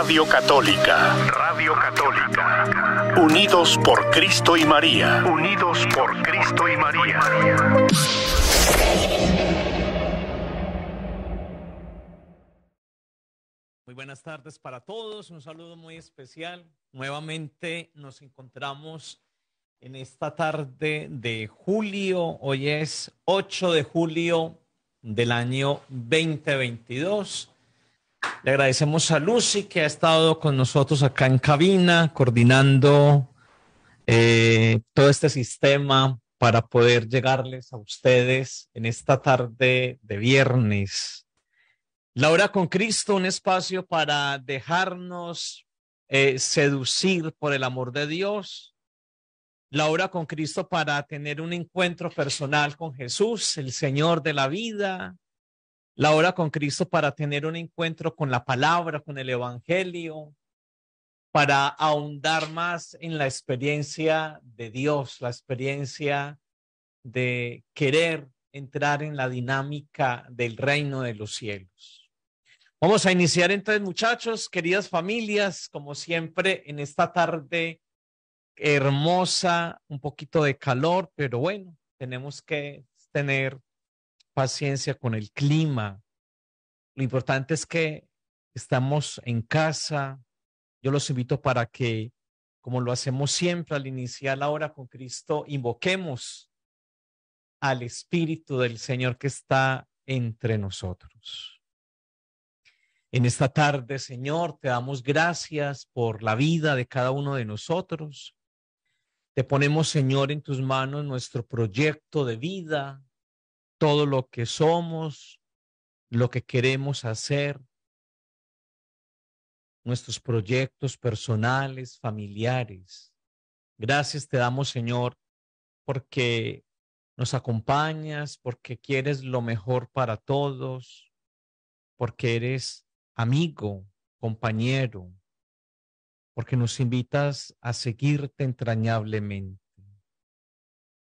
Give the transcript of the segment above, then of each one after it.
Radio Católica. Radio Católica. Unidos por Cristo y María. Unidos por Cristo y María. Muy buenas tardes para todos. Un saludo muy especial. Nuevamente nos encontramos en esta tarde de julio. Hoy es 8 de julio del año 2022. Le agradecemos a Lucy que ha estado con nosotros acá en cabina, coordinando eh, todo este sistema para poder llegarles a ustedes en esta tarde de viernes. La hora con Cristo, un espacio para dejarnos eh, seducir por el amor de Dios. La hora con Cristo para tener un encuentro personal con Jesús, el Señor de la vida, la hora con Cristo para tener un encuentro con la palabra, con el Evangelio, para ahondar más en la experiencia de Dios, la experiencia de querer entrar en la dinámica del reino de los cielos. Vamos a iniciar entonces, muchachos, queridas familias, como siempre, en esta tarde hermosa, un poquito de calor, pero bueno, tenemos que tener paciencia con el clima. Lo importante es que estamos en casa. Yo los invito para que, como lo hacemos siempre al iniciar la hora con Cristo, invoquemos al Espíritu del Señor que está entre nosotros. En esta tarde, Señor, te damos gracias por la vida de cada uno de nosotros. Te ponemos, Señor, en tus manos nuestro proyecto de vida, todo lo que somos, lo que queremos hacer, nuestros proyectos personales, familiares. Gracias te damos, Señor, porque nos acompañas, porque quieres lo mejor para todos, porque eres amigo, compañero, porque nos invitas a seguirte entrañablemente.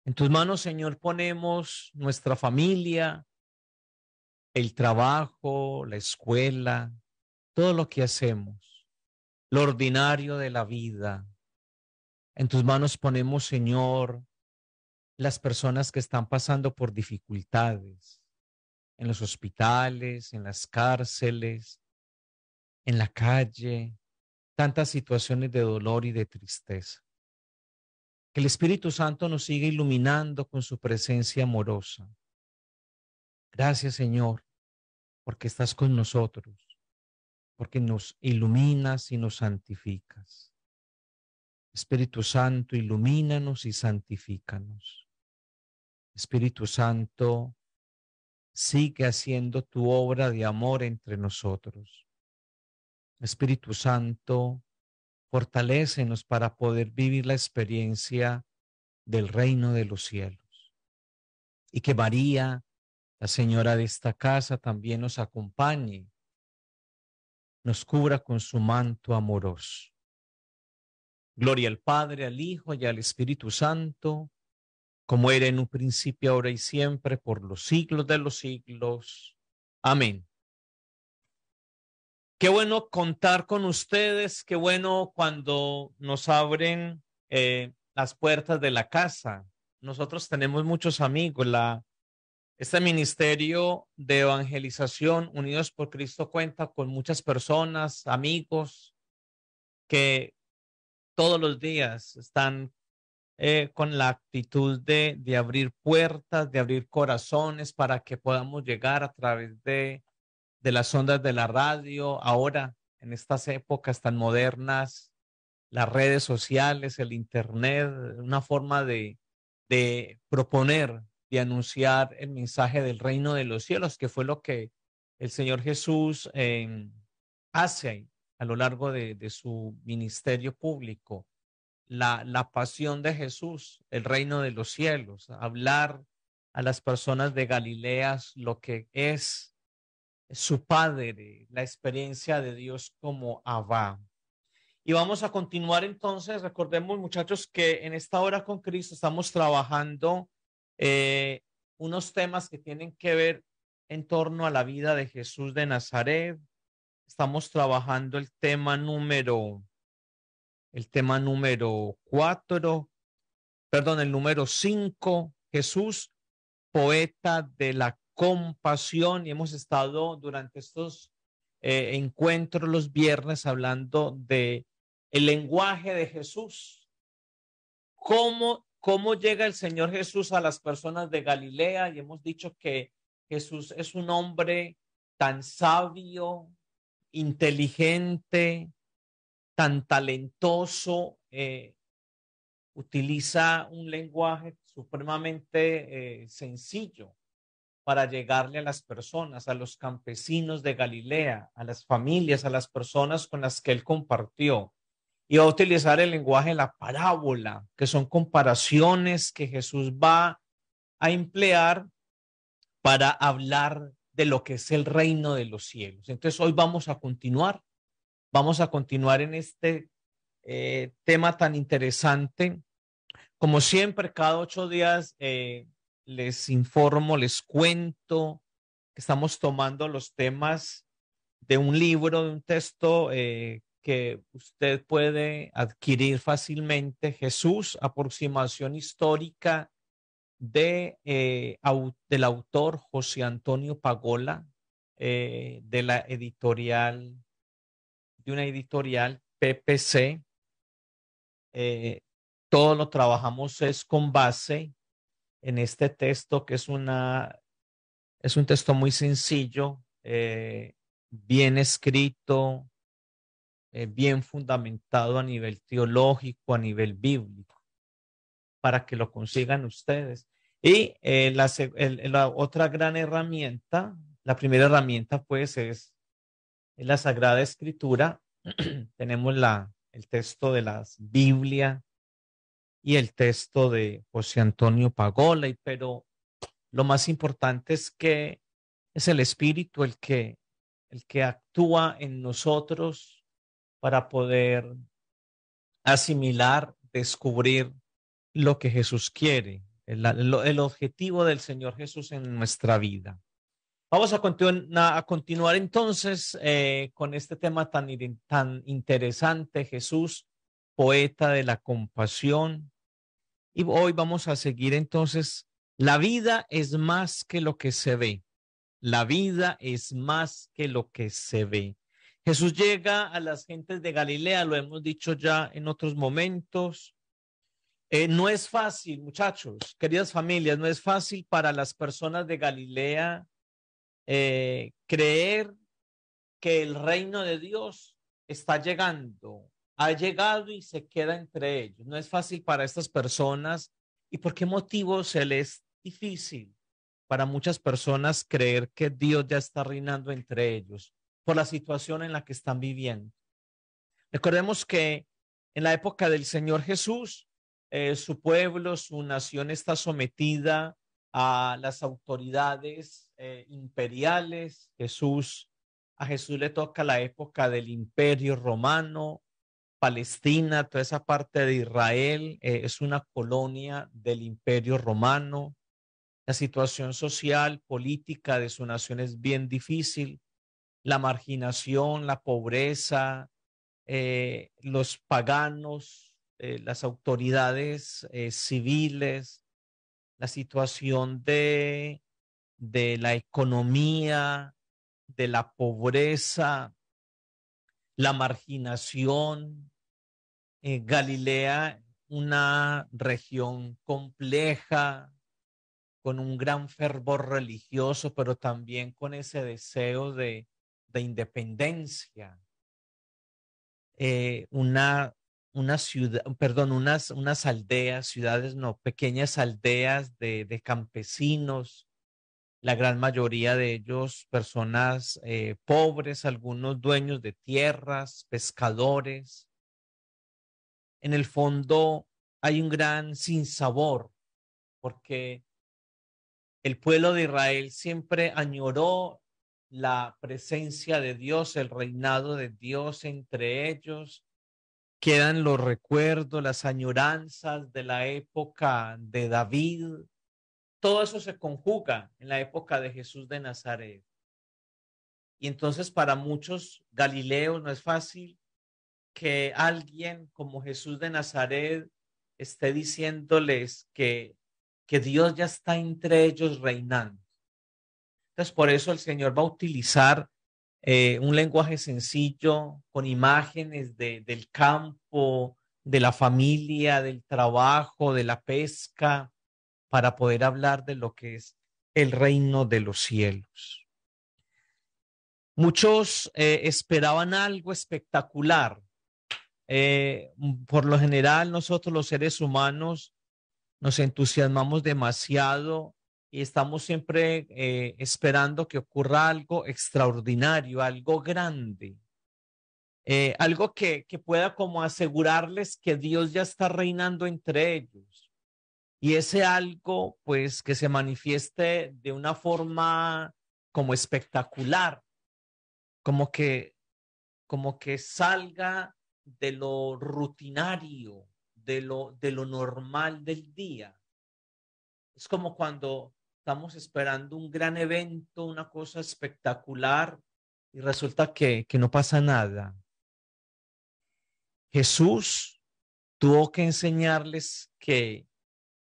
En tus manos, Señor, ponemos nuestra familia, el trabajo, la escuela, todo lo que hacemos, lo ordinario de la vida. En tus manos ponemos, Señor, las personas que están pasando por dificultades en los hospitales, en las cárceles, en la calle, tantas situaciones de dolor y de tristeza. Que el Espíritu Santo nos siga iluminando con su presencia amorosa. Gracias, Señor, porque estás con nosotros, porque nos iluminas y nos santificas. Espíritu Santo, ilumínanos y santifícanos. Espíritu Santo, sigue haciendo tu obra de amor entre nosotros. Espíritu Santo, Fortalecenos para poder vivir la experiencia del reino de los cielos. Y que María, la señora de esta casa, también nos acompañe, nos cubra con su manto amoroso. Gloria al Padre, al Hijo y al Espíritu Santo, como era en un principio, ahora y siempre, por los siglos de los siglos. Amén. Qué bueno contar con ustedes, qué bueno cuando nos abren eh, las puertas de la casa. Nosotros tenemos muchos amigos. La, este ministerio de evangelización Unidos por Cristo cuenta con muchas personas, amigos, que todos los días están eh, con la actitud de, de abrir puertas, de abrir corazones para que podamos llegar a través de de las ondas de la radio, ahora en estas épocas tan modernas, las redes sociales, el Internet, una forma de, de proponer, de anunciar el mensaje del reino de los cielos, que fue lo que el Señor Jesús em, hace a lo largo de, de su ministerio público. La, la, pasión de Jesús, el reino de los cielos, hablar a las personas de Galileas lo que es su padre, la experiencia de Dios como Abba. Y vamos a continuar entonces, recordemos muchachos que en esta hora con Cristo estamos trabajando eh, unos temas que tienen que ver en torno a la vida de Jesús de Nazaret. Estamos trabajando el tema número, el tema número cuatro, perdón, el número cinco, Jesús, poeta de la compasión y hemos estado durante estos eh, encuentros los viernes hablando de el lenguaje de Jesús. ¿Cómo, ¿Cómo llega el Señor Jesús a las personas de Galilea? Y hemos dicho que Jesús es un hombre tan sabio, inteligente, tan talentoso, eh, utiliza un lenguaje supremamente eh, sencillo para llegarle a las personas, a los campesinos de Galilea, a las familias, a las personas con las que él compartió. Y va a utilizar el lenguaje de la parábola, que son comparaciones que Jesús va a emplear para hablar de lo que es el reino de los cielos. Entonces hoy vamos a continuar, vamos a continuar en este eh, tema tan interesante. Como siempre, cada ocho días eh, les informo, les cuento que estamos tomando los temas de un libro, de un texto eh, que usted puede adquirir fácilmente, Jesús, aproximación histórica de, eh, del autor José Antonio Pagola, eh, de la editorial, de una editorial PPC. todo lo trabajamos es con base en este texto, que es, una, es un texto muy sencillo, eh, bien escrito, eh, bien fundamentado a nivel teológico, a nivel bíblico, para que lo consigan ustedes. Y eh, la, otra gran herramienta, la primera herramienta pues es, la Sagrada Escritura. Tenemos la, el texto de la Biblia y el texto de José Antonio Pagola, pero lo más importante es que es el Espíritu el que, el que actúa en nosotros para poder asimilar, descubrir lo que Jesús quiere, el, el objetivo del Señor Jesús en nuestra vida. Vamos a, a continuar entonces eh, con este tema tan, tan interesante, Jesús poeta de la compasión. Y hoy vamos a seguir entonces, la vida es más que lo que se ve. La vida es más que lo que se ve. Jesús llega a las gentes de Galilea, lo hemos dicho ya en otros momentos. Eh, no es fácil, muchachos, queridas familias, no es fácil para las personas de Galilea eh, creer que el reino de Dios está llegando ha llegado y se queda entre ellos. No es fácil para estas personas. ¿Y por qué motivo se les difícil para muchas personas creer que Dios ya está reinando entre ellos por la situación en la que están viviendo? Recordemos que en la época del Señor Jesús, eh, su pueblo, su nación está sometida a las autoridades eh, imperiales. Jesús, a Jesús le toca la época del imperio romano, Palestina, toda esa parte de Israel eh, es una colonia del imperio romano. La situación social, política de su nación es bien difícil. La marginación, la pobreza, eh, los paganos, eh, las autoridades civiles, la situación de, de la economía, de la pobreza, la marginación, eh, Galilea una región compleja, con un gran fervor religioso, pero también con ese deseo de, de independencia. Eh, una, una ciudad, perdón, unas, unas aldeas, ciudades no, pequeñas aldeas de, campesinos, la gran mayoría de ellos personas eh, pobres, algunos dueños de tierras, pescadores, en el fondo hay un gran sinsabor, porque el pueblo de Israel siempre añoró la presencia de Dios, el reinado de Dios entre ellos. Quedan los recuerdos, las añoranzas de la época de David. Todo eso se conjuga en la época de Jesús de Nazaret. Y entonces para muchos galileos no es fácil que alguien como Jesús de Nazaret esté diciéndoles que, que Dios ya está entre ellos reinando. Entonces, por eso el Señor va a utilizar eh, un lenguaje sencillo, con imágenes de, del campo, de la familia, del trabajo, de la pesca, para poder hablar de lo que es el reino de los cielos. Muchos eh, esperaban algo espectacular, eh, mm, por lo general, nosotros los seres humanos nos entusiasmamos demasiado y estamos siempre eh, esperando que ocurra algo extraordinario, algo grande, eh, algo que, que pueda como asegurarles que Dios ya está reinando entre ellos. Y ese algo, pues, que se manifieste de una forma como espectacular, como que, como que salga de lo rutinario, de lo, de lo normal del día. Es como cuando estamos esperando un gran evento, una cosa espectacular, y resulta que, que no pasa nada. Jesús tuvo que enseñarles que,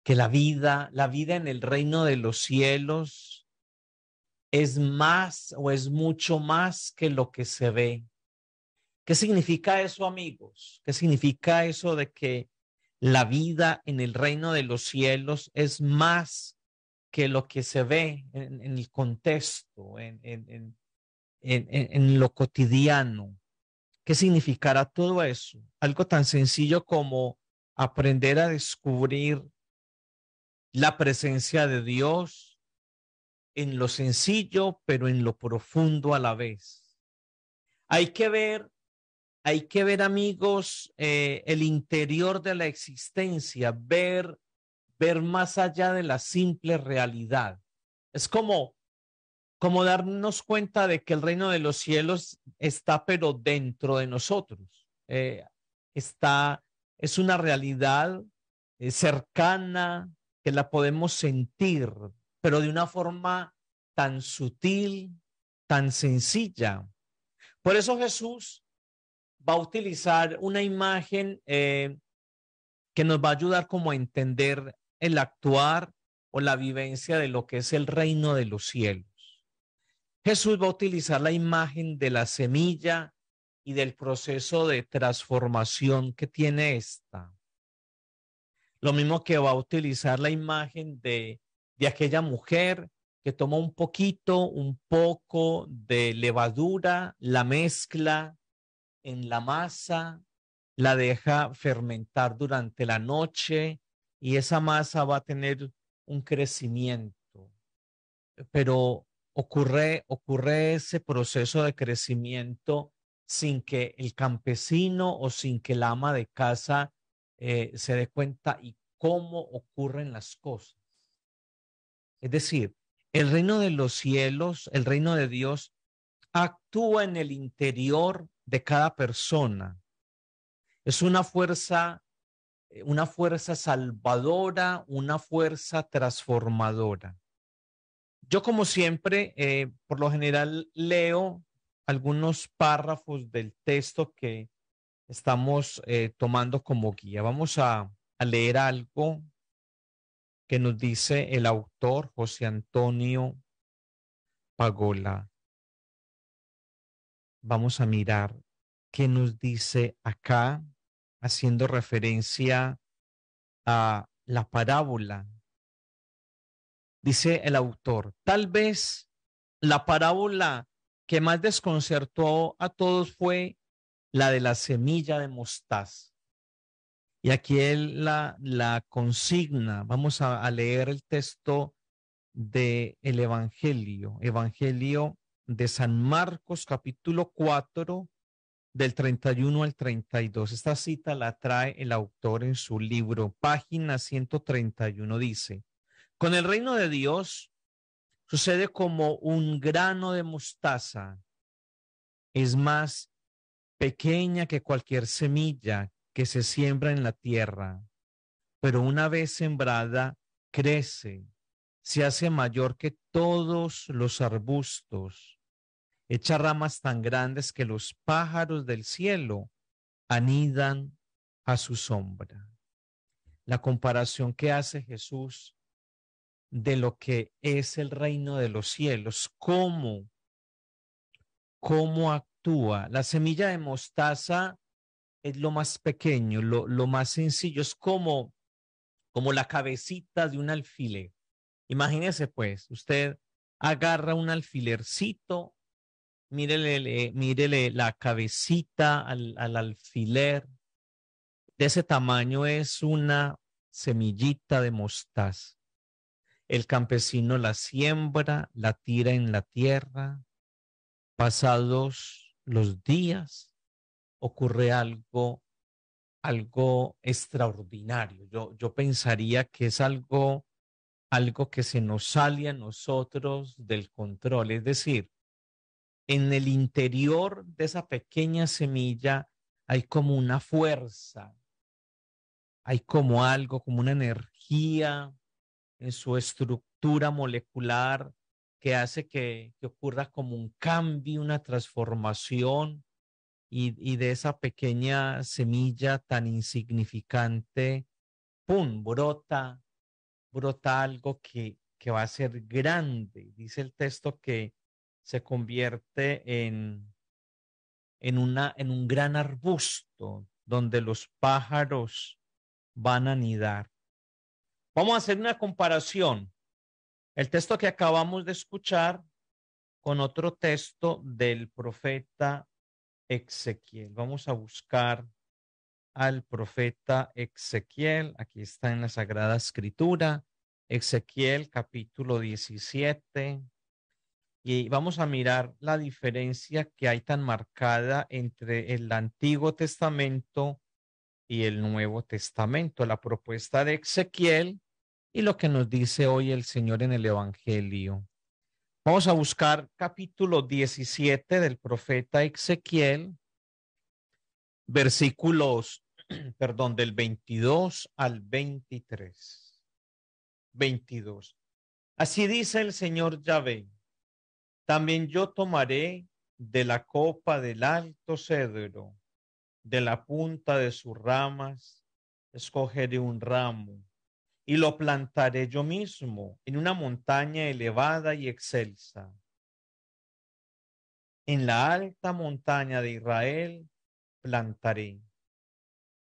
que la vida, la vida en el reino de los cielos es más o es mucho más que lo que se ve. ¿Qué significa eso, amigos? ¿Qué significa eso de que la vida en el reino de los cielos es más que lo que se ve en, el contexto, en, en, en lo cotidiano? ¿Qué significará todo eso? Algo tan sencillo como aprender a descubrir la presencia de Dios en lo sencillo, pero en lo profundo a la vez. Hay que ver hay que ver, amigos, eh, el interior de la existencia, ver, ver más allá de la simple realidad. Es como, como darnos cuenta de que el reino de los cielos está, pero dentro de nosotros. Eh, está, es una realidad eh, cercana que la podemos sentir, pero de una forma tan sutil, tan sencilla. Por eso Jesús va a utilizar una imagen eh, que nos va a ayudar como a entender el actuar o la vivencia de lo que es el reino de los cielos. Jesús va a utilizar la imagen de la semilla y del proceso de transformación que tiene esta. Lo mismo que va a utilizar la imagen de, de aquella mujer que tomó un poquito, un poco de levadura, la mezcla, en la masa, la deja fermentar durante la noche y esa masa va a tener un crecimiento. Pero ocurre, ocurre ese proceso de crecimiento sin que el campesino o sin que la ama de casa eh, se dé cuenta y cómo ocurren las cosas. Es decir, el reino de los cielos, el reino de Dios, actúa en el interior de cada persona. Es una fuerza, eh, una fuerza salvadora, una fuerza transformadora. Yo como siempre, eh, por lo general, leo algunos párrafos del texto que estamos eh, tomando como guía. Vamos a leer algo que nos dice el autor José Antonio Pagola vamos a mirar qué nos dice acá, haciendo referencia a la parábola. Dice el autor, tal vez la parábola que más desconcertó a todos fue la de la semilla de mostaz. Y aquí él la, la consigna. Vamos a, leer el texto del el Evangelio, Evangelio de San Marcos capítulo 4 del 31 al 32. Esta cita la trae el autor en su libro, página 131, dice, con el reino de Dios sucede como un grano de mostaza. Es más pequeña que cualquier semilla que se siembra en la tierra, pero una vez sembrada, crece, se hace mayor que todos los arbustos echa ramas tan grandes que los pájaros del cielo anidan a su sombra. La comparación que hace Jesús de lo que es el reino de los cielos, cómo, cómo actúa. La semilla de mostaza es lo más pequeño, lo, lo más sencillo, es como, como la cabecita de un alfiler. Imagínese pues, usted agarra un alfilercito mírele, mírele la cabecita al, alfiler. De ese tamaño es una semillita de mostaza. El campesino la siembra, la tira en la tierra. Pasados los días, ocurre algo, algo extraordinario. Yo, yo pensaría que es algo, algo que se nos sale a nosotros del control. Es decir, en el interior de esa pequeña semilla hay como una fuerza, hay como algo, como una energía en su estructura molecular que hace que, ocurra como un cambio, una transformación y, y de esa pequeña semilla tan insignificante, ¡pum!, brota, brota algo que, que va a ser grande. Dice el texto que se convierte en, en, una, en un gran arbusto donde los pájaros van a anidar. Vamos a hacer una comparación. El texto que acabamos de escuchar con otro texto del profeta Ezequiel. Vamos a buscar al profeta Ezequiel. Aquí está en la Sagrada Escritura. Ezequiel capítulo 17, y vamos a mirar la diferencia que hay tan marcada entre el Antiguo Testamento y el Nuevo Testamento, la propuesta de Ezequiel y lo que nos dice hoy el Señor en el Evangelio. Vamos a buscar capítulo 17 del profeta Ezequiel, versículos, perdón, del 22 al 23. 22. Así dice el Señor Yahvé también yo tomaré de la copa del alto cedro, de la punta de sus ramas, escogeré un ramo y lo plantaré yo mismo en una montaña elevada y excelsa. En la alta montaña de Israel plantaré,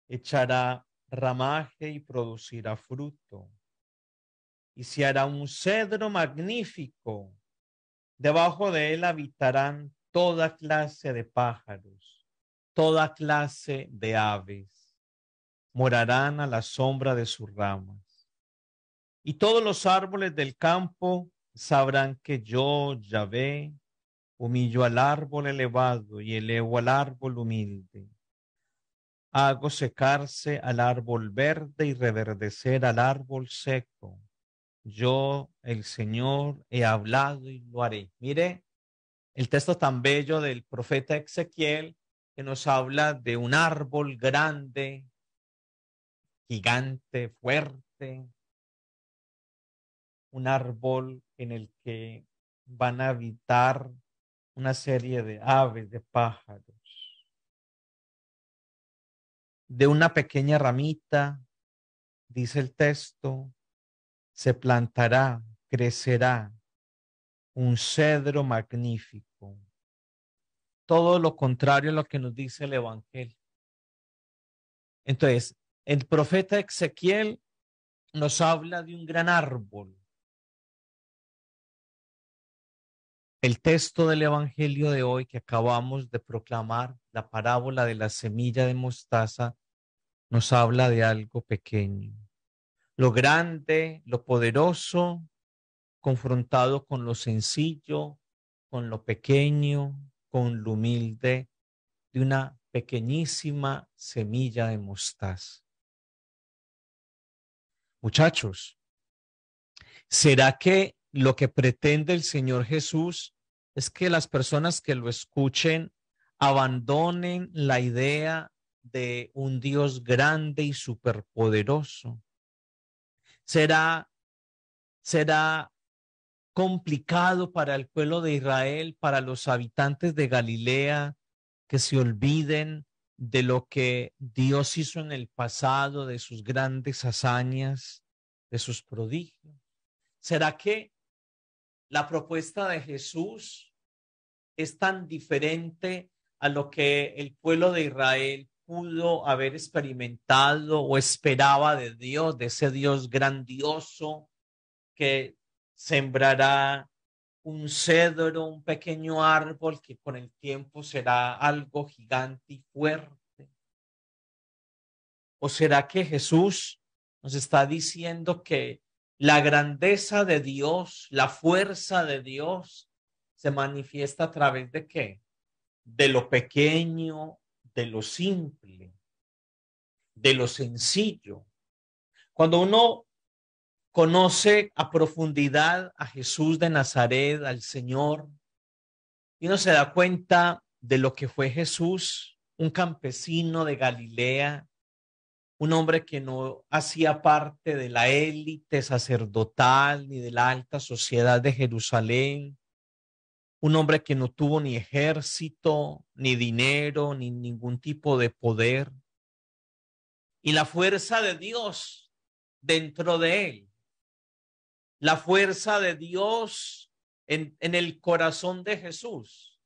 echará ramaje y producirá fruto, y se hará un cedro magnífico Debajo de él habitarán toda clase de pájaros, toda clase de aves. Morarán a la sombra de sus ramas. Y todos los árboles del campo sabrán que yo, Yahvé, humillo al árbol elevado y elevo al árbol humilde. Hago secarse al árbol verde y reverdecer al árbol seco yo, el Señor, he hablado y lo haré. Mire el texto tan bello del profeta Ezequiel que nos habla de un árbol grande, gigante, fuerte, un árbol en el que van a habitar una serie de aves, de pájaros, de una pequeña ramita, dice el texto, se plantará, crecerá un cedro magnífico. Todo lo contrario a lo que nos dice el Evangelio. Entonces, el profeta Ezequiel nos habla de un gran árbol. El texto del Evangelio de hoy que acabamos de proclamar, la parábola de la semilla de mostaza, nos habla de algo pequeño. Lo grande, lo poderoso, confrontado con lo sencillo, con lo pequeño, con lo humilde, de una pequeñísima semilla de mostaz. Muchachos, ¿será que lo que pretende el Señor Jesús es que las personas que lo escuchen abandonen la idea de un Dios grande y superpoderoso? será, será complicado para el pueblo de Israel, para los habitantes de Galilea, que se olviden de lo que Dios hizo en el pasado, de sus grandes hazañas, de sus prodigios. ¿Será que la propuesta de Jesús es tan diferente a lo que el pueblo de Israel haber experimentado o esperaba de Dios, de ese Dios grandioso que sembrará un cedro, un pequeño árbol que con el tiempo será algo gigante y fuerte? ¿O será que Jesús nos está diciendo que la grandeza de Dios, la fuerza de Dios se manifiesta a través de qué? De lo pequeño de lo simple, de lo sencillo. Cuando uno conoce a profundidad a Jesús de Nazaret, al Señor, y uno se da cuenta de lo que fue Jesús, un campesino de Galilea, un hombre que no hacía parte de la élite sacerdotal ni de la alta sociedad de Jerusalén, un hombre que no tuvo ni ejército, ni dinero, ni ningún tipo de poder. Y la fuerza de Dios dentro de él, la fuerza de Dios en, el corazón de Jesús,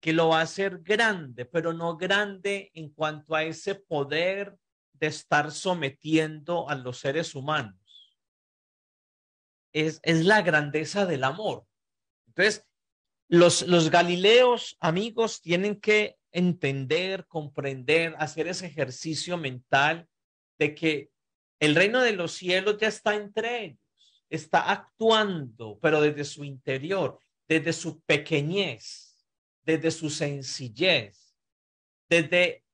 que lo va a hacer grande, pero no grande en cuanto a ese poder de estar sometiendo a los seres humanos. Es, es la grandeza del amor. Entonces, los, galileos, amigos, tienen que entender, comprender, hacer ese ejercicio mental de que el reino de los cielos ya está entre ellos, está actuando, pero desde su interior, desde su pequeñez, desde su sencillez, desde,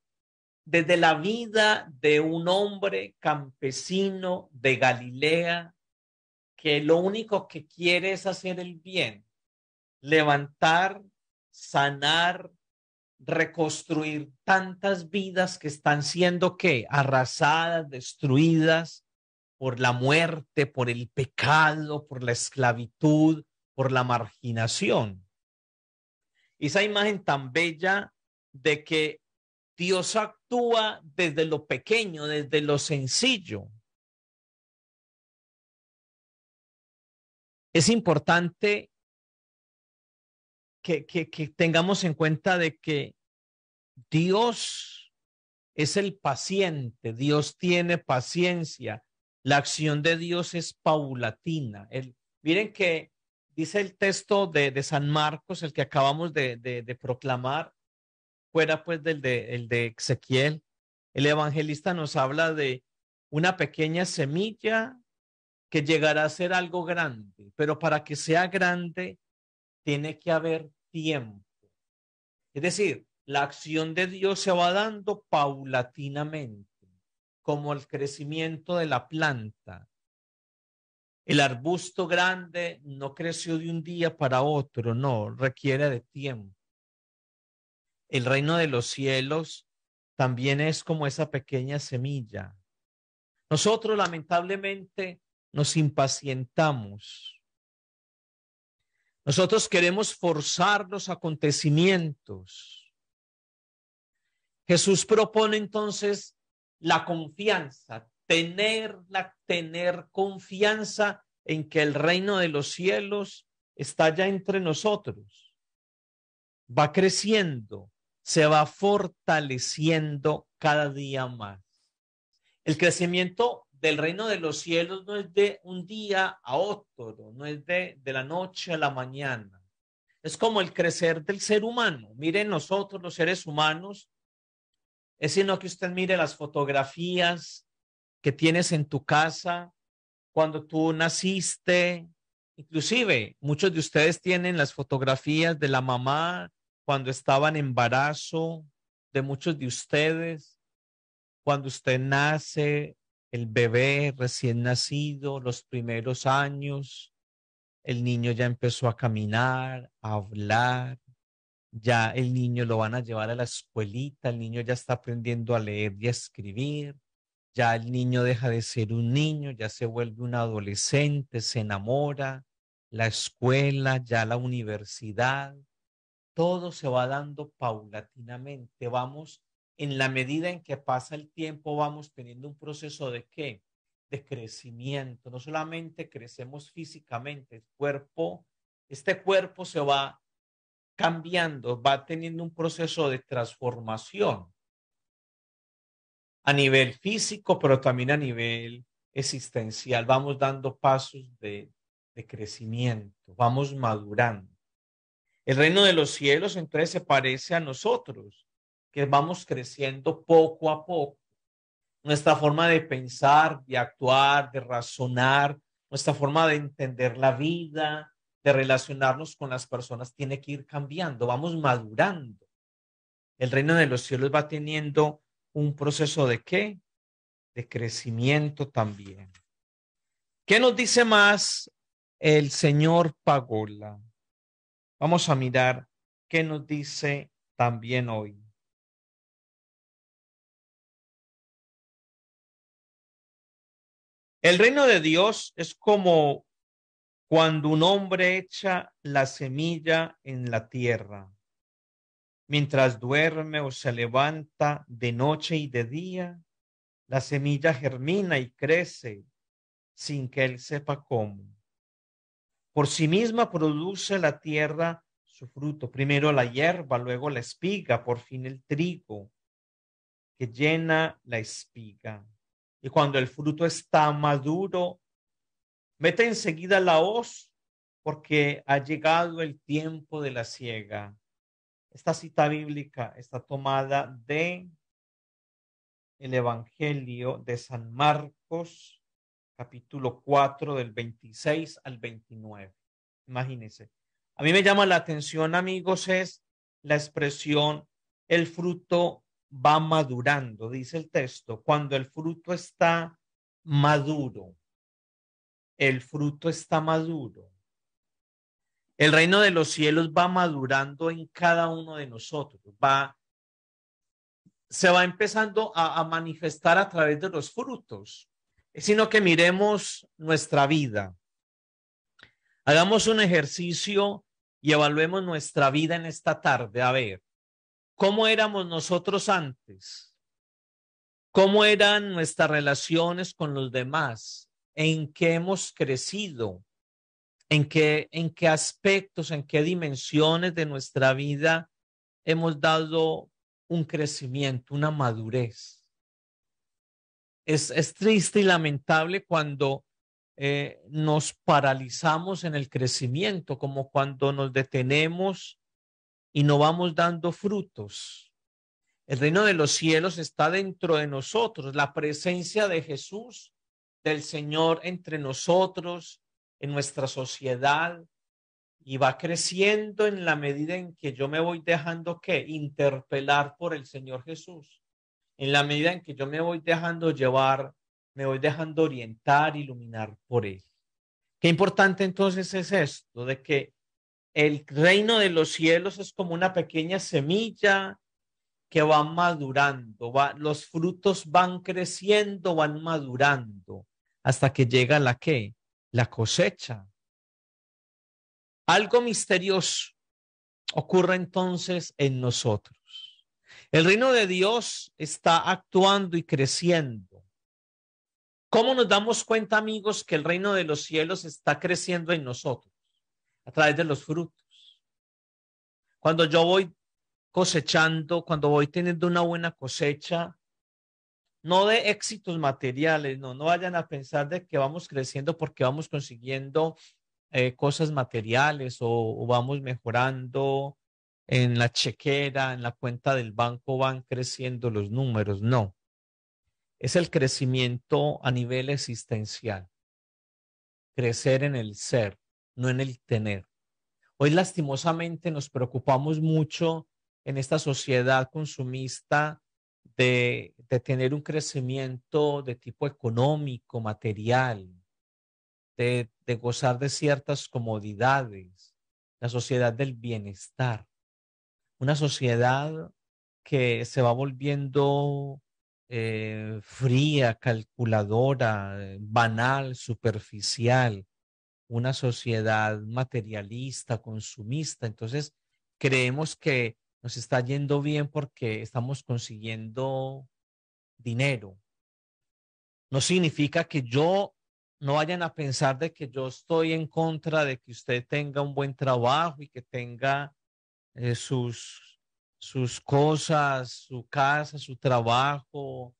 desde la vida de un hombre campesino de Galilea que lo único que quiere es hacer el bien levantar, sanar, reconstruir tantas vidas que están siendo qué? Arrasadas, destruidas por la muerte, por el pecado, por la esclavitud, por la marginación. Esa imagen tan bella de que Dios actúa desde lo pequeño, desde lo sencillo. Es importante que, que, tengamos en cuenta de que Dios es el paciente, Dios tiene paciencia, la acción de Dios es paulatina. El, miren que dice el texto de, de, San Marcos, el que acabamos de, de, de proclamar, fuera pues del el de Ezequiel, el evangelista nos habla de una pequeña semilla que llegará a ser algo grande, pero para que sea grande tiene que haber tiempo. Es decir, la acción de Dios se va dando paulatinamente, como el crecimiento de la planta. El arbusto grande no creció de un día para otro, no, requiere de tiempo. El reino de los cielos también es como esa pequeña semilla. Nosotros lamentablemente nos impacientamos nosotros queremos forzar los acontecimientos. Jesús propone entonces la confianza, tener, la, tener confianza en que el reino de los cielos está ya entre nosotros. Va creciendo, se va fortaleciendo cada día más. El crecimiento del reino de los cielos no es de un día a otro, no es de, de la noche a la mañana. Es como el crecer del ser humano. Miren nosotros los seres humanos, es sino que usted mire las fotografías que tienes en tu casa cuando tú naciste. Inclusive, muchos de ustedes tienen las fotografías de la mamá cuando estaban en embarazo, de muchos de ustedes, cuando usted nace, el bebé recién nacido, los primeros años, el niño ya empezó a caminar, a hablar, ya el niño lo van a llevar a la escuelita, el niño ya está aprendiendo a leer y a escribir, ya el niño deja de ser un niño, ya se vuelve un adolescente, se enamora, la escuela, ya la universidad, todo se va dando paulatinamente, vamos en la medida en que pasa el tiempo vamos teniendo un proceso de qué? De crecimiento. No solamente crecemos físicamente, el cuerpo, este cuerpo se va cambiando, va teniendo un proceso de transformación a nivel físico, pero también a nivel existencial. Vamos dando pasos de, de crecimiento, vamos madurando. El reino de los cielos entonces se parece a nosotros que vamos creciendo poco a poco. Nuestra forma de pensar, de actuar, de razonar, nuestra forma de entender la vida, de relacionarnos con las personas tiene que ir cambiando, vamos madurando. El reino de los cielos va teniendo un proceso de qué? De crecimiento también. ¿Qué nos dice más el señor Pagola? Vamos a mirar qué nos dice también hoy. El reino de Dios es como cuando un hombre echa la semilla en la tierra. Mientras duerme o se levanta de noche y de día, la semilla germina y crece sin que él sepa cómo. Por sí misma produce la tierra su fruto, primero la hierba, luego la espiga, por fin el trigo, que llena la espiga. Y cuando el fruto está maduro, mete enseguida la hoz, porque ha llegado el tiempo de la siega. Esta cita bíblica está tomada de el Evangelio de San Marcos, capítulo 4, del 26 al 29. Imagínense. A mí me llama la atención, amigos, es la expresión el fruto va madurando, dice el texto, cuando el fruto está maduro. El fruto está maduro. El reino de los cielos va madurando en cada uno de nosotros, va se va empezando a, a manifestar a través de los frutos, sino que miremos nuestra vida. Hagamos un ejercicio y evaluemos nuestra vida en esta tarde. A ver, cómo éramos nosotros antes, cómo eran nuestras relaciones con los demás, en qué hemos crecido, en qué, en qué aspectos, en qué dimensiones de nuestra vida hemos dado un crecimiento, una madurez. Es, triste y lamentable cuando eh, nos paralizamos en el crecimiento, como cuando nos detenemos y no vamos dando frutos. El reino de los cielos está dentro de nosotros, la presencia de Jesús, del Señor entre nosotros, en nuestra sociedad, y va creciendo en la medida en que yo me voy dejando que interpelar por el Señor Jesús, en la medida en que yo me voy dejando llevar, me voy dejando orientar, iluminar por Él. Qué importante entonces es esto, de que el reino de los cielos es como una pequeña semilla que va madurando, va, los frutos van creciendo, van madurando, hasta que llega la qué, la cosecha. Algo misterioso ocurre entonces en nosotros. El reino de Dios está actuando y creciendo. ¿Cómo nos damos cuenta, amigos, que el reino de los cielos está creciendo en nosotros? a través de los frutos. Cuando yo voy cosechando, cuando voy teniendo una buena cosecha, no de éxitos materiales, no, no vayan a pensar de que vamos creciendo porque vamos consiguiendo eh, cosas materiales o, vamos mejorando en la chequera, en la cuenta del banco, van creciendo los números, no. Es el crecimiento a nivel existencial, crecer en el ser, no en el tener. Hoy lastimosamente nos preocupamos mucho en esta sociedad consumista de, tener un crecimiento de tipo económico, material, de, gozar de ciertas comodidades, la sociedad del bienestar, una sociedad que se va volviendo eh, fría, calculadora, banal, superficial, una sociedad materialista, consumista. Entonces, creemos que nos está yendo bien porque estamos consiguiendo dinero. No significa que yo no vayan a pensar de que yo estoy en contra de que usted tenga un buen trabajo y que tenga eh, sus, sus cosas, su casa, su trabajo,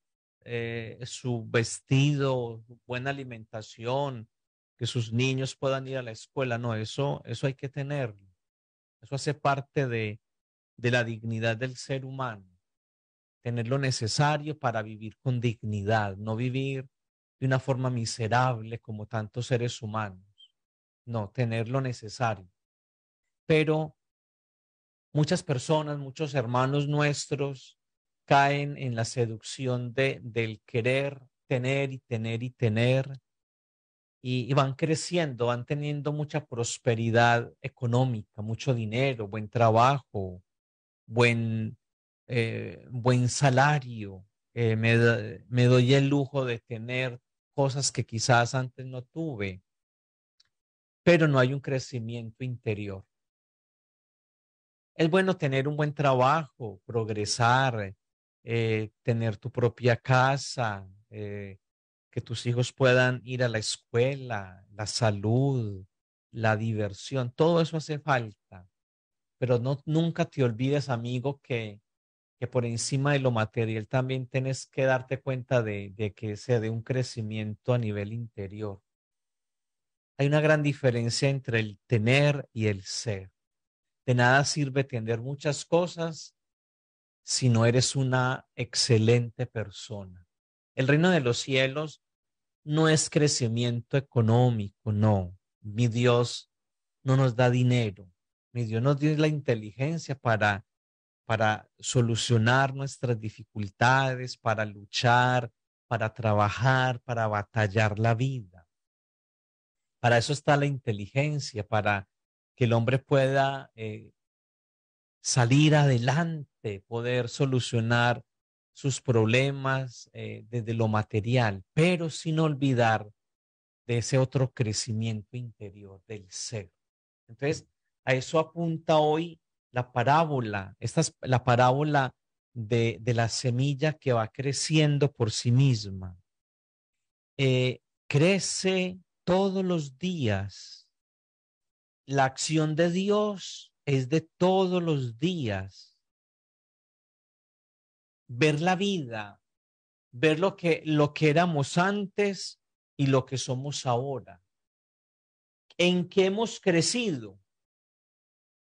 eh, su vestido, buena alimentación, que sus niños puedan ir a la escuela. No, eso, eso hay que tenerlo. Eso hace parte de, de la dignidad del ser humano. Tener lo necesario para vivir con dignidad, no vivir de una forma miserable como tantos seres humanos. No, tener lo necesario. Pero muchas personas, muchos hermanos nuestros caen en la seducción de, del querer tener y tener y tener y, van creciendo, van teniendo mucha prosperidad económica, mucho dinero, buen trabajo, buen, eh, buen salario. Eh, me, doy el lujo de tener cosas que quizás antes no tuve, pero no hay un crecimiento interior. Es bueno tener un buen trabajo, progresar, eh, tener tu propia casa, que tus hijos puedan ir a la escuela, la salud, la diversión, todo eso hace falta. Pero no, nunca te olvides, amigo, que, que por encima de lo material también tienes que darte cuenta de, que sea de un crecimiento a nivel interior. Hay una gran diferencia entre el tener y el ser. De nada sirve tener muchas cosas si no eres una excelente persona. El reino de los cielos no es crecimiento económico, no. Mi Dios no nos da dinero. Mi Dios nos da la inteligencia para, para solucionar nuestras dificultades, para luchar, para trabajar, para batallar la vida. Para eso está la inteligencia, para que el hombre pueda eh, salir adelante, poder solucionar sus problemas eh, desde lo material, pero sin olvidar de ese otro crecimiento interior del ser. Entonces, a eso apunta hoy la parábola, esta es la parábola de, la semilla que va creciendo por sí misma. Eh, crece todos los días. La acción de Dios es de todos los días ver la vida, ver lo que, lo que éramos antes y lo que somos ahora. ¿En qué hemos crecido?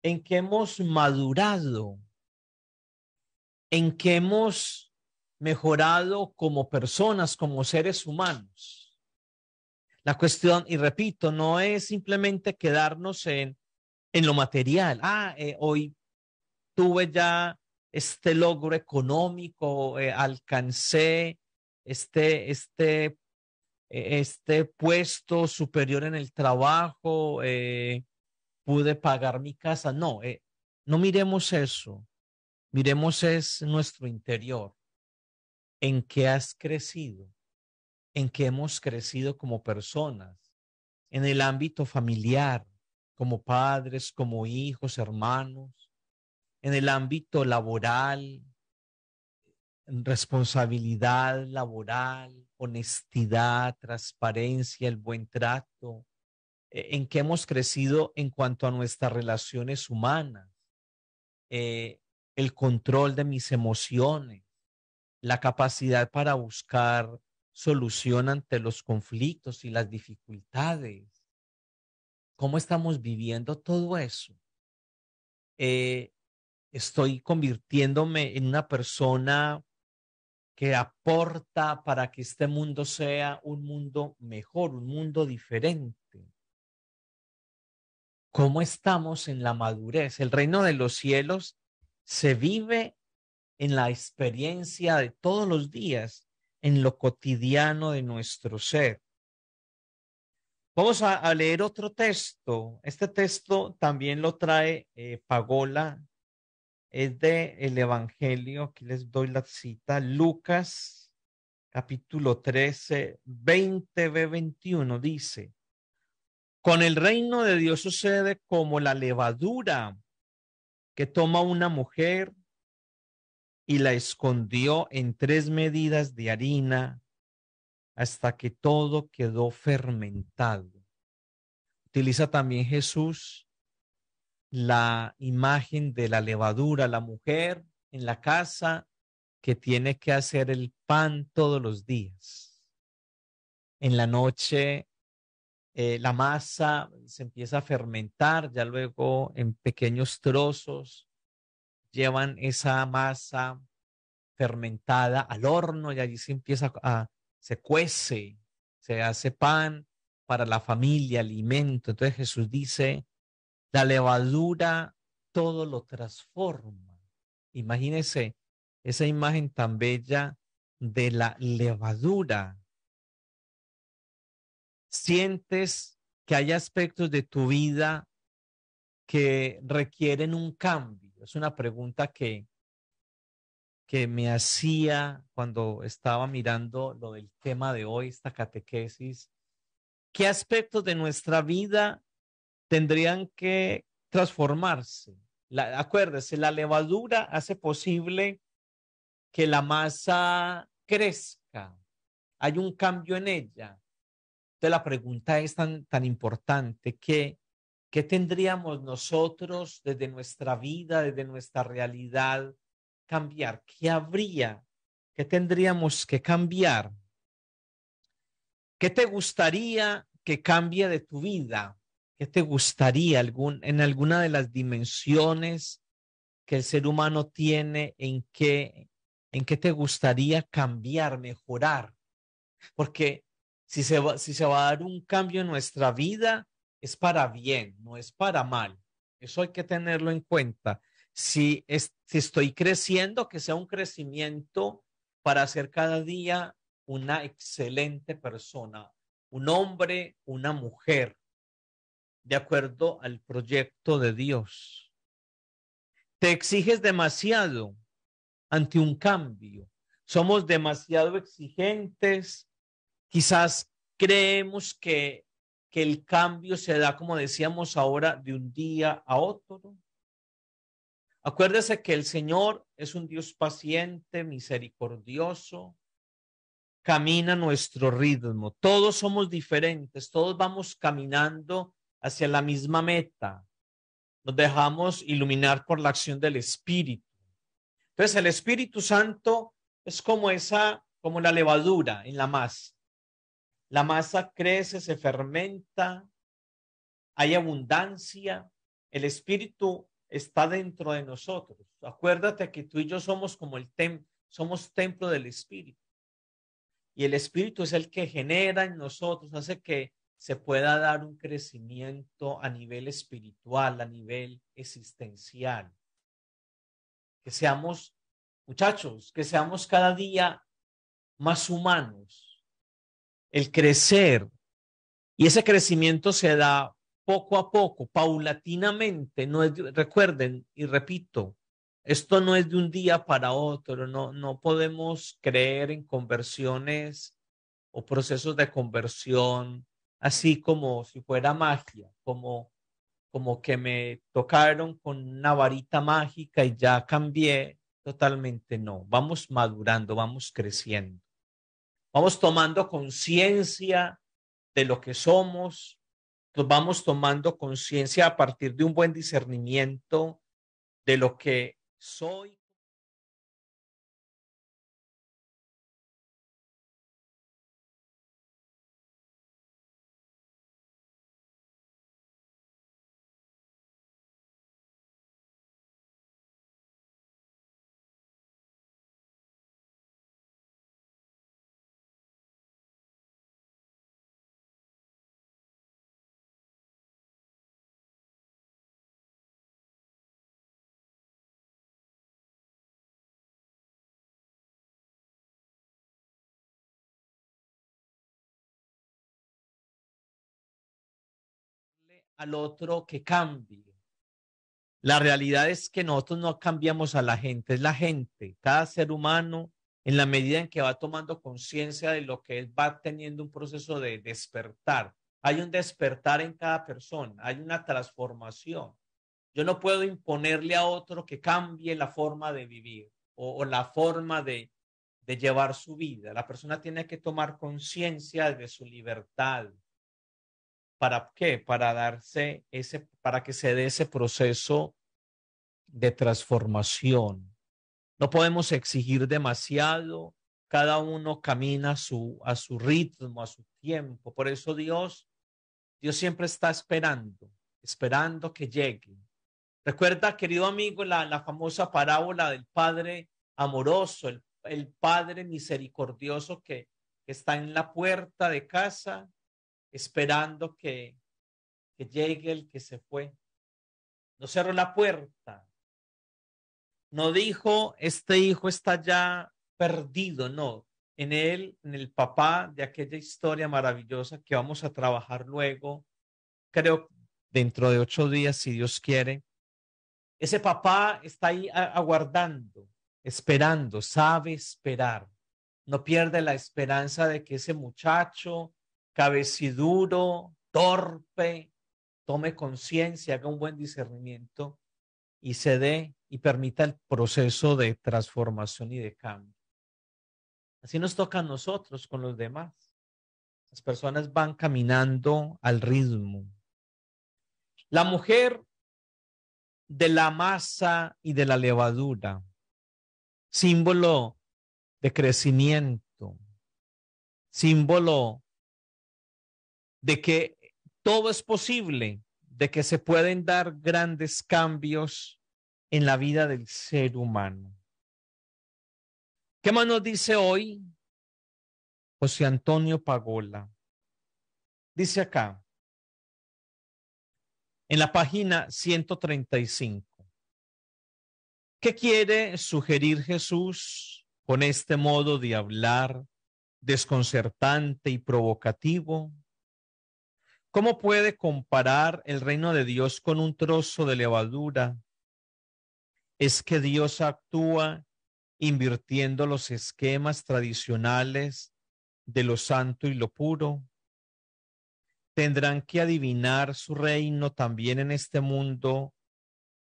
¿En qué hemos madurado? ¿En qué hemos mejorado como personas, como seres humanos? La cuestión, y repito, no es simplemente quedarnos en, en lo material. Ah, eh, hoy tuve ya este logro económico, eh, alcancé este, este, e, este, puesto superior en el trabajo, eh, pude pagar mi casa. No, eh, no miremos eso. Miremos es nuestro interior, en qué has crecido, en qué hemos crecido como personas, en el ámbito familiar, como padres, como hijos, hermanos en el ámbito laboral, responsabilidad laboral, honestidad, transparencia, el buen trato, e, en qué hemos crecido en cuanto a nuestras relaciones humanas, eh, el control de mis emociones, la capacidad para buscar solución ante los conflictos y las dificultades. ¿Cómo estamos viviendo todo eso? Eh, estoy convirtiéndome en una persona que aporta para que este mundo sea un mundo mejor, un mundo diferente. ¿Cómo estamos en la madurez? El reino de los cielos se vive en la experiencia de todos los días, en lo cotidiano de nuestro ser. Vamos a, leer otro texto. Este texto también lo trae eh, Pagola es de el Evangelio, aquí les doy la cita, Lucas capítulo 13, 20b21, dice, con el reino de Dios sucede como la levadura que toma una mujer y la escondió en tres medidas de harina hasta que todo quedó fermentado. Utiliza también Jesús la imagen de la levadura, la mujer en la casa que tiene que hacer el pan todos los días. En la noche eh, la masa se empieza a fermentar, ya luego en pequeños trozos llevan esa masa fermentada al horno y allí se empieza a, se cuece, se hace pan para la familia, alimento. Entonces Jesús dice, la levadura todo lo transforma. Imagínese esa imagen tan bella de la levadura. Sientes que hay aspectos de tu vida que requieren un cambio. Es una pregunta que, que me hacía cuando estaba mirando lo del tema de hoy, esta catequesis. ¿Qué aspectos de nuestra vida tendrían que transformarse. La, acuérdese, la levadura hace posible que la masa crezca, hay un cambio en ella. Entonces la pregunta es tan, tan importante, que, ¿qué tendríamos nosotros desde nuestra vida, desde nuestra realidad, cambiar? ¿Qué habría? ¿Qué tendríamos que cambiar? ¿Qué te gustaría que cambie de tu vida? ¿Qué te gustaría algún, en alguna de las dimensiones que el ser humano tiene? ¿En qué, en qué te gustaría cambiar, mejorar? Porque si se, va, si se va a dar un cambio en nuestra vida, es para bien, no es para mal. Eso hay que tenerlo en cuenta. Si, es, si estoy creciendo, que sea un crecimiento para ser cada día una excelente persona, un hombre, una mujer, de acuerdo al proyecto de Dios. Te exiges demasiado ante un cambio. Somos demasiado exigentes. Quizás creemos que, que el cambio se da, como decíamos ahora, de un día a otro. Acuérdese que el Señor es un Dios paciente, misericordioso, camina nuestro ritmo. Todos somos diferentes, todos vamos caminando hacia la misma meta. Nos dejamos iluminar por la acción del Espíritu. Entonces el Espíritu Santo es como esa, como la levadura en la masa. La masa crece, se fermenta, hay abundancia. El Espíritu está dentro de nosotros. Acuérdate que tú y yo somos como el templo, somos templo del Espíritu. Y el Espíritu es el que genera en nosotros, hace que se pueda dar un crecimiento a nivel espiritual, a nivel existencial. Que seamos, muchachos, que seamos cada día más humanos. El crecer. Y ese crecimiento se da poco a poco, paulatinamente. No es, recuerden y repito, esto no es de un día para otro. No, no podemos creer en conversiones o procesos de conversión así como si fuera magia, como, como que me tocaron con una varita mágica y ya cambié totalmente. No, vamos madurando, vamos creciendo, vamos tomando conciencia de lo que somos, nos vamos tomando conciencia a partir de un buen discernimiento de lo que soy. al otro que cambie. La realidad es que nosotros no cambiamos a la gente, es la gente, cada ser humano, en la medida en que va tomando conciencia de lo que él va teniendo un proceso de despertar. Hay un despertar en cada persona, hay una transformación. Yo no puedo imponerle a otro que cambie la forma de vivir o, la forma de, de llevar su vida. La persona tiene que tomar conciencia de su libertad, ¿Para qué? Para darse ese, para que se dé ese proceso de transformación. No podemos exigir demasiado, cada uno camina a su, a su ritmo, a su tiempo. Por eso Dios, Dios siempre está esperando, esperando que llegue. Recuerda, querido amigo, la, la famosa parábola del Padre amoroso, el, Padre misericordioso que está en la puerta de casa esperando que, que llegue el que se fue. No cerró la puerta. No dijo, este hijo está ya perdido, no. En él, en el papá de aquella historia maravillosa que vamos a trabajar luego, creo dentro de ocho días, si Dios quiere, ese papá está ahí aguardando, esperando, sabe esperar. No pierde la esperanza de que ese muchacho cabeciduro, torpe, tome conciencia, haga un buen discernimiento y se dé y permita el proceso de transformación y de cambio. Así nos toca a nosotros con los demás. Las personas van caminando al ritmo. La mujer de la masa y de la levadura, símbolo de crecimiento, símbolo de que todo es posible, de que se pueden dar grandes cambios en la vida del ser humano. ¿Qué más nos dice hoy José Antonio Pagola? Dice acá, en la página 135, ¿qué quiere sugerir Jesús con este modo de hablar desconcertante y provocativo? ¿Cómo puede comparar el reino de Dios con un trozo de levadura? Es que Dios actúa invirtiendo los esquemas tradicionales de lo santo y lo puro. Tendrán que adivinar su reino también en este mundo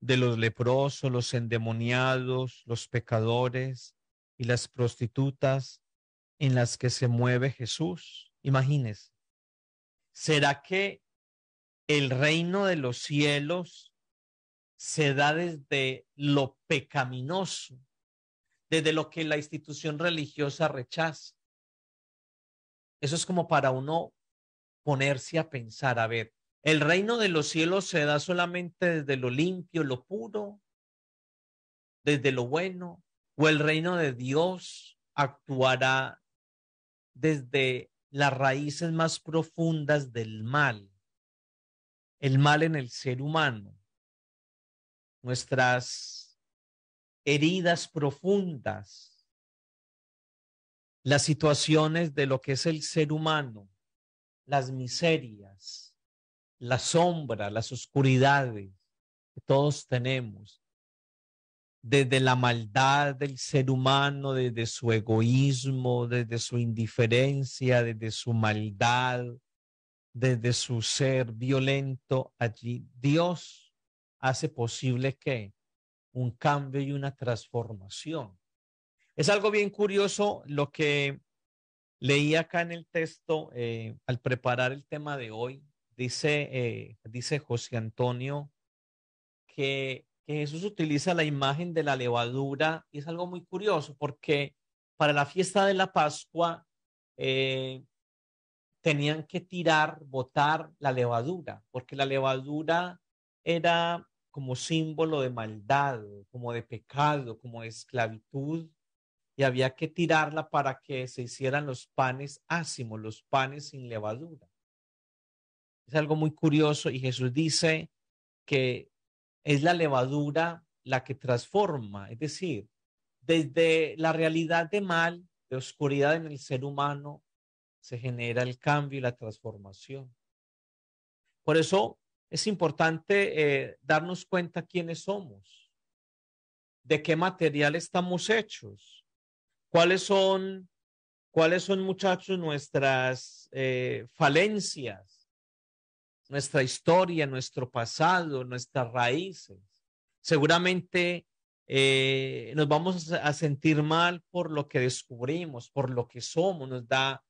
de los leprosos, los endemoniados, los pecadores y las prostitutas en las que se mueve Jesús. Imagínense ¿Será que el reino de los cielos se da desde lo pecaminoso, desde lo que la institución religiosa rechaza? Eso es como para uno ponerse a pensar, a ver, ¿el reino de los cielos se da solamente desde lo limpio, lo puro, desde lo bueno? ¿O el reino de Dios actuará desde las raíces más profundas del mal, el mal en el ser humano, nuestras heridas profundas, las situaciones de lo que es el ser humano, las miserias, la sombra, las oscuridades que todos tenemos, desde la maldad del ser humano, desde su egoísmo, desde su indiferencia, desde su maldad, desde su ser violento allí. Dios hace posible que un cambio y una transformación. Es algo bien curioso lo que leí acá en el texto eh, al preparar el tema de hoy. Dice, eh, dice José Antonio que que Jesús utiliza la imagen de la levadura y es algo muy curioso porque para la fiesta de la Pascua eh, tenían que tirar, botar la levadura, porque la levadura era como símbolo de maldad, como de pecado, como de esclavitud, y había que tirarla para que se hicieran los panes ácimos, los panes sin levadura. Es algo muy curioso y Jesús dice que es la levadura la que transforma, es decir, desde la realidad de mal, de oscuridad en el ser humano, se genera el cambio y la transformación. Por eso es importante eh, darnos cuenta quiénes somos, de qué material estamos hechos, cuáles son, cuáles son muchachos nuestras eh, falencias, nuestra historia, nuestro pasado, nuestras raíces. Seguramente eh, nos vamos a sentir mal por lo que descubrimos, por lo que somos. Nos da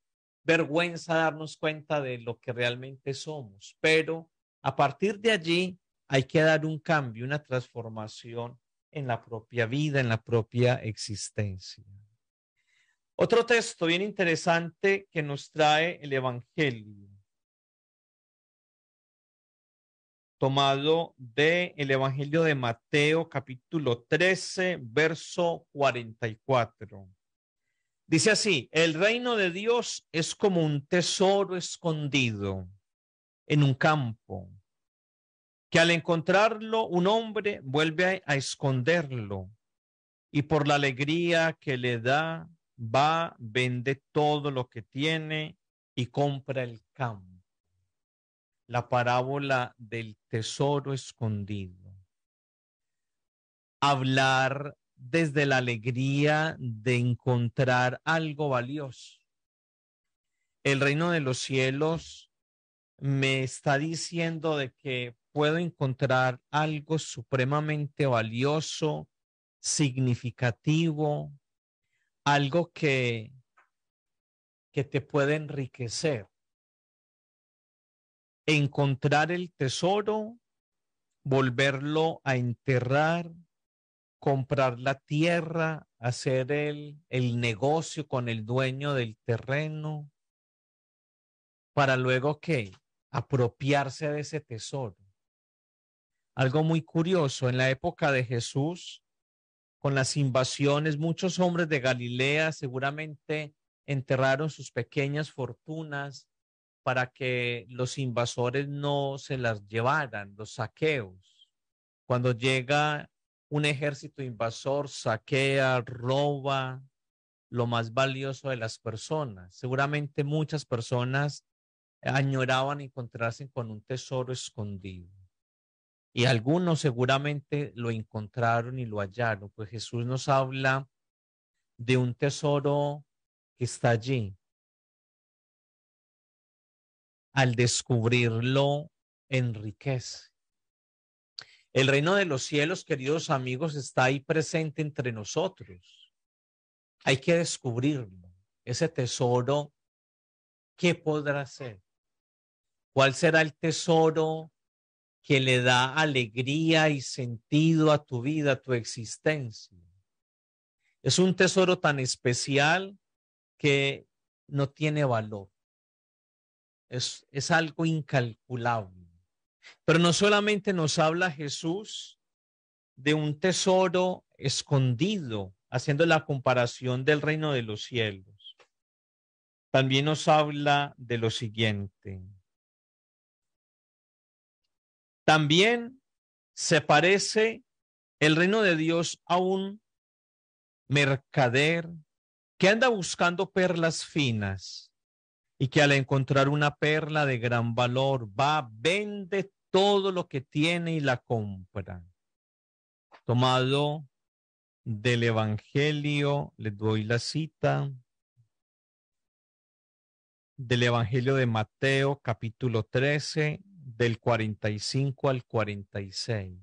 vergüenza darnos cuenta de lo que realmente somos. Pero a partir de allí hay que dar un cambio, una transformación en la propia vida, en la propia existencia. Otro texto bien interesante que nos trae el Evangelio tomado de el Evangelio de Mateo capítulo 13, verso 44. Dice así, el reino de Dios es como un tesoro escondido en un campo, que al encontrarlo un hombre vuelve a esconderlo y por la alegría que le da, va, vende todo lo que tiene y compra el campo la parábola del tesoro escondido. Hablar desde la alegría de encontrar algo valioso. El reino de los cielos me está diciendo de que puedo encontrar algo supremamente valioso, significativo, algo que, que te puede enriquecer encontrar el tesoro, volverlo a enterrar, comprar la tierra, hacer el, el negocio con el dueño del terreno, para luego que apropiarse de ese tesoro. Algo muy curioso, en la época de Jesús, con las invasiones, muchos hombres de Galilea seguramente enterraron sus pequeñas fortunas para que los invasores no se las llevaran, los saqueos. Cuando llega un ejército invasor, saquea, roba lo más valioso de las personas. Seguramente muchas personas añoraban encontrarse con un tesoro escondido. Y algunos seguramente lo encontraron y lo hallaron, pues Jesús nos habla de un tesoro que está allí, al descubrirlo enriquece. El reino de los cielos, queridos amigos, está ahí presente entre nosotros. Hay que descubrirlo, ese tesoro, ¿qué podrá ser? ¿Cuál será el tesoro que le da alegría y sentido a tu vida, a tu existencia? Es un tesoro tan especial que no tiene valor es, algo incalculable. Pero no solamente nos habla Jesús de un tesoro escondido, haciendo la comparación del reino de los cielos. También nos habla de lo siguiente. También se parece el reino de Dios a un mercader que anda buscando perlas finas y que al encontrar una perla de gran valor va, vende todo lo que tiene y la compra. Tomado del Evangelio, les doy la cita del Evangelio de Mateo capítulo 13 del 45 al 46.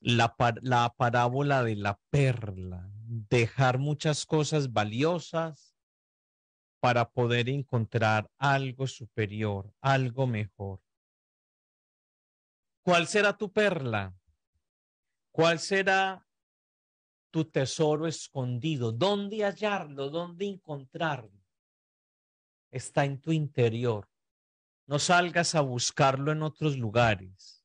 La, la parábola de la perla, dejar muchas cosas valiosas para poder encontrar algo superior, algo mejor. ¿Cuál será tu perla? ¿Cuál será tu tesoro escondido? ¿Dónde hallarlo? ¿Dónde encontrarlo? Está en tu interior. No salgas a buscarlo en otros lugares.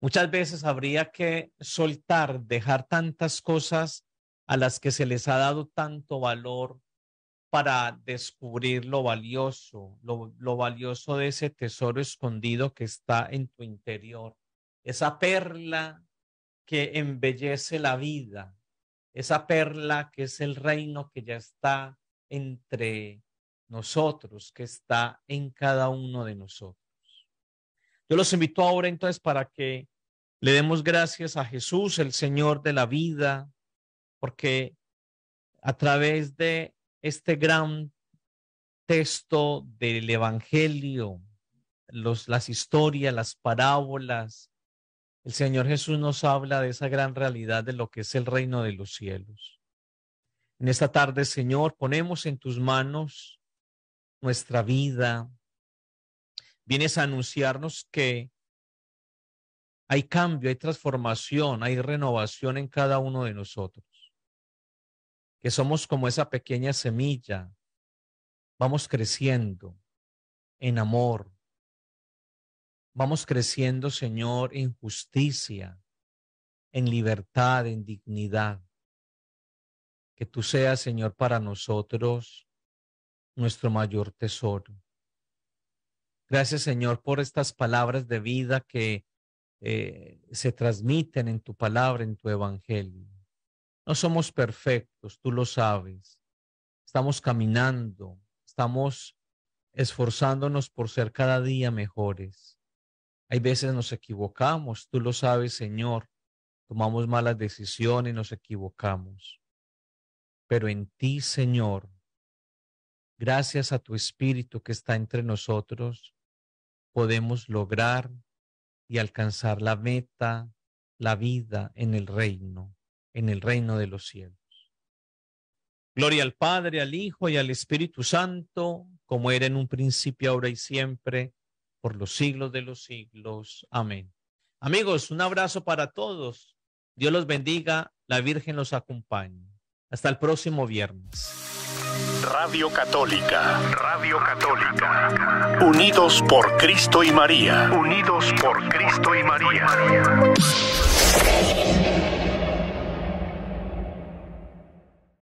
Muchas veces habría que soltar, dejar tantas cosas a las que se les ha dado tanto valor para descubrir lo valioso, lo, valioso de ese tesoro escondido que está en tu interior, esa perla que embellece la vida, esa perla que es el reino que ya está entre nosotros, que está en cada uno de nosotros. Yo los invito ahora entonces para que le demos gracias a Jesús, el Señor de la vida, porque a través de este gran texto del Evangelio, las historias, las parábolas, el Señor Jesús nos habla de esa gran realidad de lo que es el reino de los cielos. En esta tarde, Señor, ponemos en tus manos nuestra vida. Vienes a anunciarnos que hay cambio, hay transformación, hay renovación en cada uno de nosotros que somos como esa pequeña semilla, vamos creciendo en amor, vamos creciendo, Señor, en justicia, en libertad, en dignidad. Que tú seas, Señor, para nosotros nuestro mayor tesoro. Gracias, Señor, por estas palabras de vida que eh, se transmiten en tu palabra, en tu evangelio. No somos perfectos, tú lo sabes. Estamos caminando, estamos esforzándonos por ser cada día mejores. Hay veces nos equivocamos, tú lo sabes, Señor. Tomamos malas decisiones, nos equivocamos. Pero en ti, Señor, gracias a tu Espíritu que está entre nosotros, podemos lograr y alcanzar la meta, la vida en el reino en el reino de los cielos. Gloria al Padre, al Hijo y al Espíritu Santo, como era en un principio, ahora y siempre, por los siglos de los siglos. Amén. Amigos, un abrazo para todos. Dios los bendiga, la Virgen los acompañe. Hasta el próximo viernes. Radio Católica, Radio Católica. Unidos por Cristo y María. Unidos por Cristo y María.